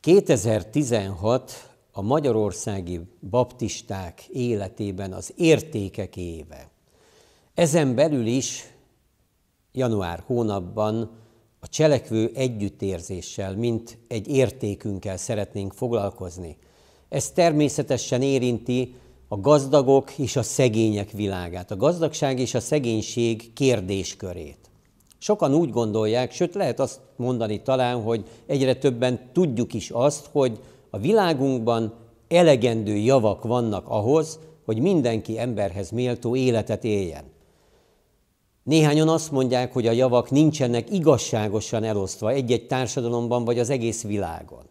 2016 a magyarországi baptisták életében az értékek éve. Ezen belül is január hónapban a cselekvő együttérzéssel, mint egy értékünkkel szeretnénk foglalkozni. Ez természetesen érinti a gazdagok és a szegények világát, a gazdagság és a szegénység kérdéskörét. Sokan úgy gondolják, sőt lehet azt mondani talán, hogy egyre többen tudjuk is azt, hogy a világunkban elegendő javak vannak ahhoz, hogy mindenki emberhez méltó életet éljen. Néhányan azt mondják, hogy a javak nincsenek igazságosan elosztva egy-egy társadalomban vagy az egész világon.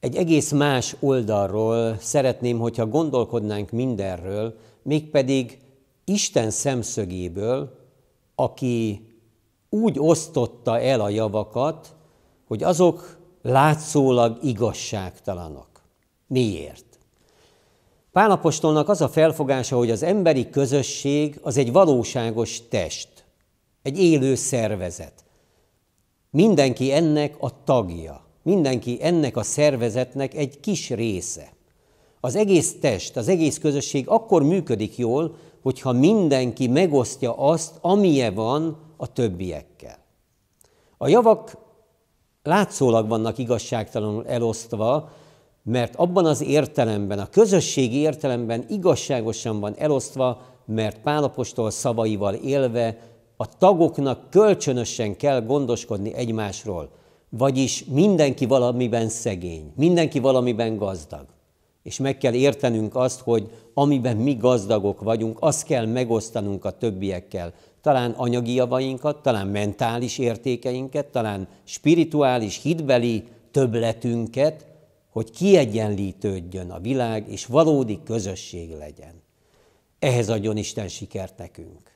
Egy egész más oldalról szeretném, hogyha gondolkodnánk mindenről, mégpedig Isten szemszögéből, aki úgy osztotta el a javakat, hogy azok látszólag igazságtalanok. Miért? Pálapostolnak az a felfogása, hogy az emberi közösség az egy valóságos test, egy élő szervezet. Mindenki ennek a tagja, mindenki ennek a szervezetnek egy kis része. Az egész test, az egész közösség akkor működik jól, hogyha mindenki megosztja azt, amilyen van a többiekkel. A javak látszólag vannak igazságtalanul elosztva, mert abban az értelemben, a közösségi értelemben igazságosan van elosztva, mert Pálapostól szavaival élve a tagoknak kölcsönösen kell gondoskodni egymásról. Vagyis mindenki valamiben szegény, mindenki valamiben gazdag és meg kell értenünk azt, hogy amiben mi gazdagok vagyunk, azt kell megosztanunk a többiekkel. Talán anyagi javainkat, talán mentális értékeinket, talán spirituális, hitbeli többletünket, hogy kiegyenlítődjön a világ, és valódi közösség legyen. Ehhez adjon Isten sikert nekünk.